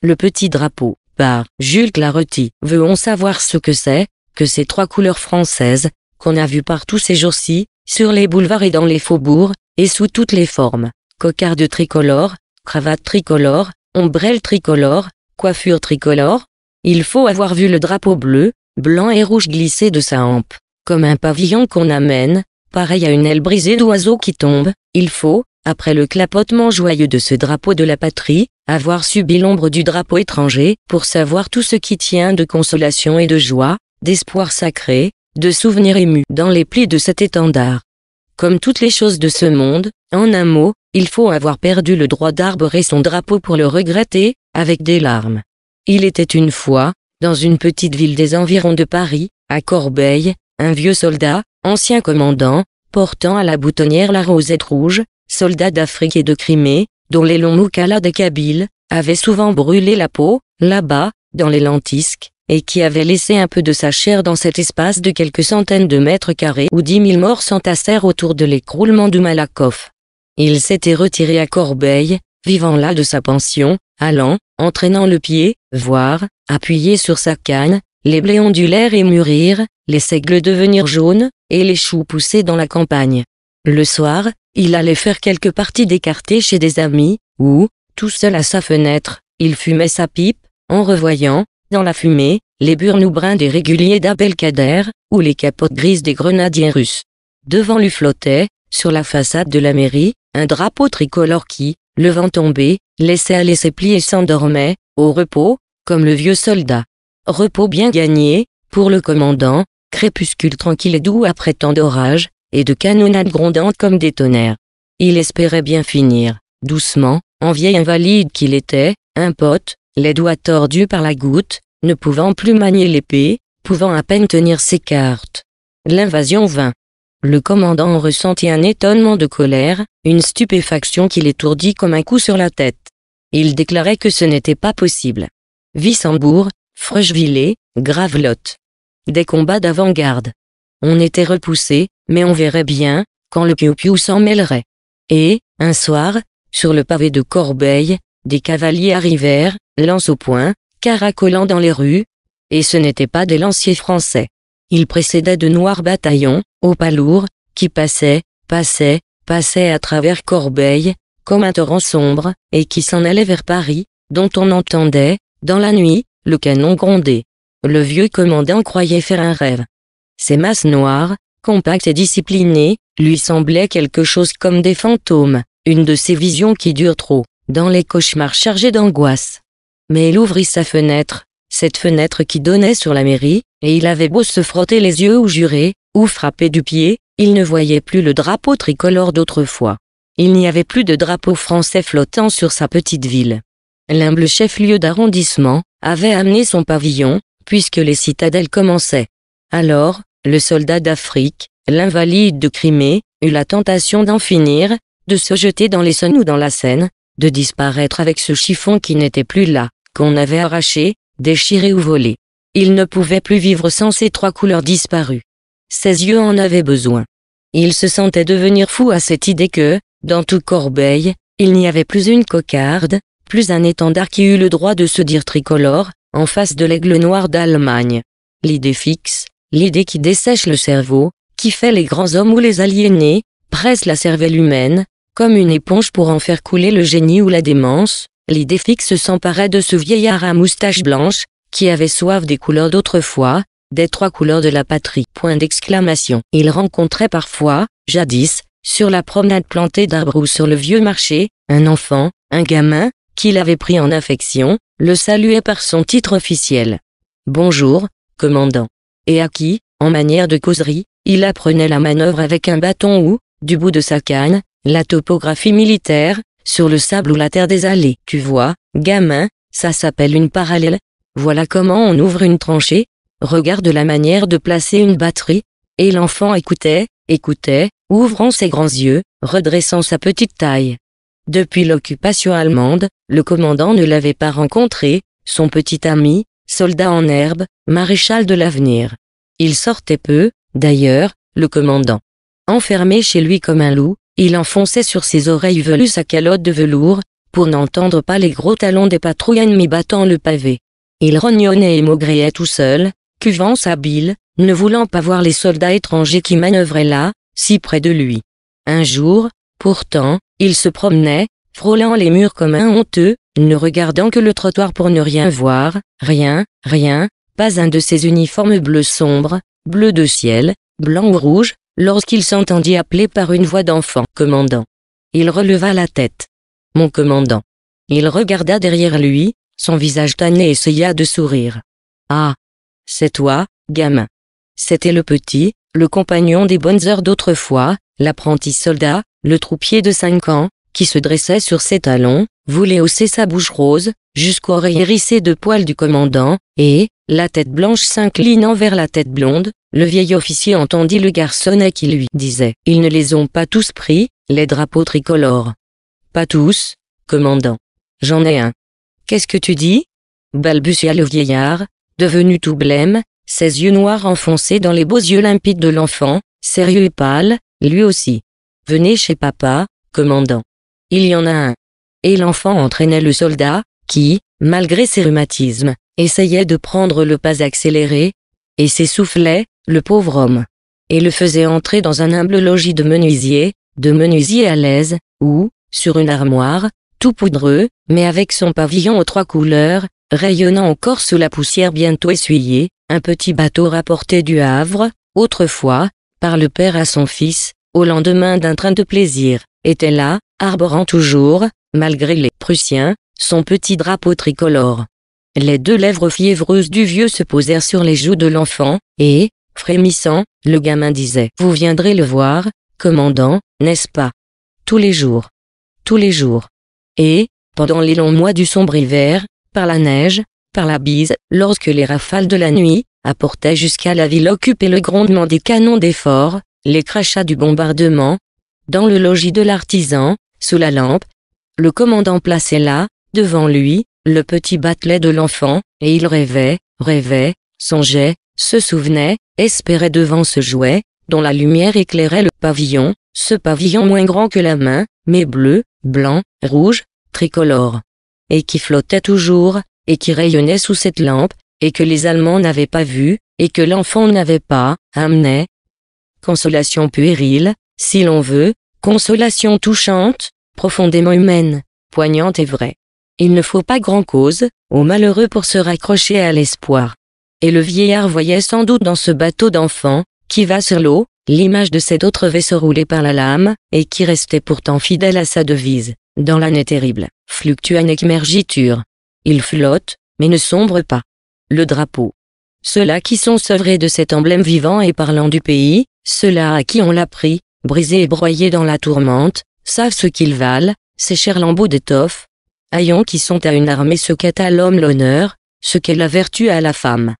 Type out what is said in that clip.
Le petit drapeau, par Jules Claretie. Veut-on savoir ce que c'est, que ces trois couleurs françaises, qu'on a vues partout ces jours-ci, sur les boulevards et dans les faubourgs, et sous toutes les formes. Cocarde tricolore, cravate tricolore, ombrelle tricolore, coiffure tricolore. Il faut avoir vu le drapeau bleu, blanc et rouge glisser de sa hampe. Comme un pavillon qu'on amène, pareil à une aile brisée d'oiseaux qui tombe, il faut, après le clapotement joyeux de ce drapeau de la patrie, avoir subi l'ombre du drapeau étranger, pour savoir tout ce qui tient de consolation et de joie, d'espoir sacré, de souvenirs émus dans les plis de cet étendard. Comme toutes les choses de ce monde, en un mot, il faut avoir perdu le droit d'arborer son drapeau pour le regretter, avec des larmes. Il était une fois, dans une petite ville des environs de Paris, à Corbeil, un vieux soldat, ancien commandant, portant à la boutonnière la rosette rouge, soldats d'Afrique et de Crimée, dont les longs moukalas de Kabyle, avaient souvent brûlé la peau, là-bas, dans les lentisques, et qui avaient laissé un peu de sa chair dans cet espace de quelques centaines de mètres carrés où dix mille morts s'entassèrent autour de l'écroulement du Malakoff. Il s'était retiré à Corbeil, vivant là de sa pension, allant, entraînant le pied, voire, appuyé sur sa canne, les blés ondulèrent et mûrir, les seigles devenir jaunes, et les choux pousser dans la campagne. Le soir, il allait faire quelques parties d'écarté chez des amis, où, tout seul à sa fenêtre, il fumait sa pipe, en revoyant, dans la fumée, les burnous bruns des réguliers d'Abelkader, ou les capotes grises des grenadiers russes. Devant lui flottait, sur la façade de la mairie, un drapeau tricolore qui, le vent tombé, laissait aller ses plis et s'endormait, au repos, comme le vieux soldat. Repos bien gagné, pour le commandant, crépuscule tranquille et doux après tant d'orage, et de canonnades grondantes comme des tonnerres. Il espérait bien finir, doucement, en vieil invalide qu'il était, un pote, les doigts tordus par la goutte, ne pouvant plus manier l'épée, pouvant à peine tenir ses cartes. L'invasion vint. Le commandant ressentit un étonnement de colère, une stupéfaction qui l'étourdit comme un coup sur la tête. Il déclarait que ce n'était pas possible. Wissembourg, et Gravelotte. Des combats d'avant-garde. On était repoussé, mais on verrait bien, quand le piou-piou s'en mêlerait. Et, un soir, sur le pavé de Corbeil, des cavaliers arrivèrent, lance au point, caracolant dans les rues, et ce n'étaient pas des lanciers français. Ils précédaient de noirs bataillons, aux lourds, qui passaient, passaient, passaient à travers Corbeil, comme un torrent sombre, et qui s'en allaient vers Paris, dont on entendait, dans la nuit, le canon gronder. Le vieux commandant croyait faire un rêve. Ces masses noires, compactes et disciplinées, lui semblaient quelque chose comme des fantômes, une de ces visions qui durent trop, dans les cauchemars chargés d'angoisse. Mais il ouvrit sa fenêtre, cette fenêtre qui donnait sur la mairie, et il avait beau se frotter les yeux ou jurer, ou frapper du pied, il ne voyait plus le drapeau tricolore d'autrefois. Il n'y avait plus de drapeau français flottant sur sa petite ville. L'humble chef-lieu d'arrondissement avait amené son pavillon, puisque les citadelles commençaient. Alors, le soldat d'Afrique, l'invalide de Crimée, eut la tentation d'en finir, de se jeter dans les l'Essonne ou dans la Seine, de disparaître avec ce chiffon qui n'était plus là, qu'on avait arraché, déchiré ou volé. Il ne pouvait plus vivre sans ces trois couleurs disparues. Ses yeux en avaient besoin. Il se sentait devenir fou à cette idée que, dans tout corbeille, il n'y avait plus une cocarde, plus un étendard qui eût le droit de se dire tricolore, en face de l'aigle noir d'Allemagne. L'idée fixe, l'idée qui dessèche le cerveau, qui fait les grands hommes ou les aliénés, presse la cervelle humaine, comme une éponge pour en faire couler le génie ou la démence, l'idée fixe s'emparait de ce vieillard à moustache blanche, qui avait soif des couleurs d'autrefois, des trois couleurs de la patrie. Point d'exclamation. Il rencontrait parfois, jadis, sur la promenade plantée d'arbres ou sur le vieux marché, un enfant, un gamin, qu'il avait pris en affection, le saluait par son titre officiel. Bonjour, commandant et à qui, en manière de causerie, il apprenait la manœuvre avec un bâton ou, du bout de sa canne, la topographie militaire, sur le sable ou la terre des allées. Tu vois, gamin, ça s'appelle une parallèle. Voilà comment on ouvre une tranchée, regarde la manière de placer une batterie, et l'enfant écoutait, écoutait, ouvrant ses grands yeux, redressant sa petite taille. Depuis l'occupation allemande, le commandant ne l'avait pas rencontré, son petit ami, soldat en herbe, maréchal de l'avenir. Il sortait peu, d'ailleurs, le commandant. Enfermé chez lui comme un loup, il enfonçait sur ses oreilles velues sa calotte de velours, pour n'entendre pas les gros talons des patrouilles ennemies battant le pavé. Il rognonnait et maugréait tout seul, cuvant sa bile, ne voulant pas voir les soldats étrangers qui manœuvraient là, si près de lui. Un jour, pourtant, il se promenait, frôlant les murs comme un honteux, ne regardant que le trottoir pour ne rien voir, rien, rien, pas un de ces uniformes bleu sombre, bleu de ciel, blanc ou rouge, lorsqu'il s'entendit appeler par une voix d'enfant. Commandant. Il releva la tête. Mon commandant. Il regarda derrière lui, son visage tanné essaya de sourire. Ah. C'est toi, gamin. C'était le petit, le compagnon des bonnes heures d'autrefois, l'apprenti soldat, le troupier de cinq ans, qui se dressait sur ses talons, voulait hausser sa bouche rose, jusqu'aux oreilles de poils du commandant, et, la tête blanche s'inclinant vers la tête blonde, le vieil officier entendit le garçonnet qui lui disait « Ils ne les ont pas tous pris, les drapeaux tricolores. »« Pas tous, commandant. J'en ai un. »« Qu'est-ce que tu dis ?» balbutia le vieillard, devenu tout blême, ses yeux noirs enfoncés dans les beaux yeux limpides de l'enfant, sérieux et pâle, lui aussi. « Venez chez papa, commandant. » Il y en a un. Et l'enfant entraînait le soldat, qui, malgré ses rhumatismes, essayait de prendre le pas accéléré, et s'essoufflait, le pauvre homme. Et le faisait entrer dans un humble logis de menuisier, de menuisier à l'aise, où, sur une armoire, tout poudreux, mais avec son pavillon aux trois couleurs, rayonnant encore sous la poussière bientôt essuyée, un petit bateau rapporté du Havre, autrefois, par le père à son fils, au lendemain d'un train de plaisir était là, arborant toujours, malgré les Prussiens, son petit drapeau tricolore. Les deux lèvres fiévreuses du vieux se posèrent sur les joues de l'enfant, et, frémissant, le gamin disait « Vous viendrez le voir, commandant, n'est-ce pas Tous les jours. Tous les jours. » Et, pendant les longs mois du sombre hiver, par la neige, par la bise, lorsque les rafales de la nuit, apportaient jusqu'à la ville occupée le grondement des canons des forts, les crachats du bombardement, dans le logis de l'artisan, sous la lampe, le commandant plaçait là, devant lui, le petit batelet de l'enfant, et il rêvait, rêvait, songeait, se souvenait, espérait devant ce jouet, dont la lumière éclairait le pavillon, ce pavillon moins grand que la main, mais bleu, blanc, rouge, tricolore. Et qui flottait toujours, et qui rayonnait sous cette lampe, et que les Allemands n'avaient pas vu, et que l'enfant n'avait pas, amené. Consolation puérile, si l'on veut, consolation touchante, profondément humaine, poignante et vraie. Il ne faut pas grand cause, aux malheureux pour se raccrocher à l'espoir. Et le vieillard voyait sans doute dans ce bateau d'enfant, qui va sur l'eau, l'image de cet autre vaisseau roulé par la lame, et qui restait pourtant fidèle à sa devise, dans l'année terrible, fluctuane et Il flotte, mais ne sombre pas. Le drapeau. Ceux-là qui sont sevrés de cet emblème vivant et parlant du pays, ceux-là à qui on l'a pris, brisés et broyés dans la tourmente, savent ce qu'ils valent, ces chers lambeaux d'étoffe, haillons qui sont à une armée ce qu'est à l'homme l'honneur, ce qu'est la vertu à la femme.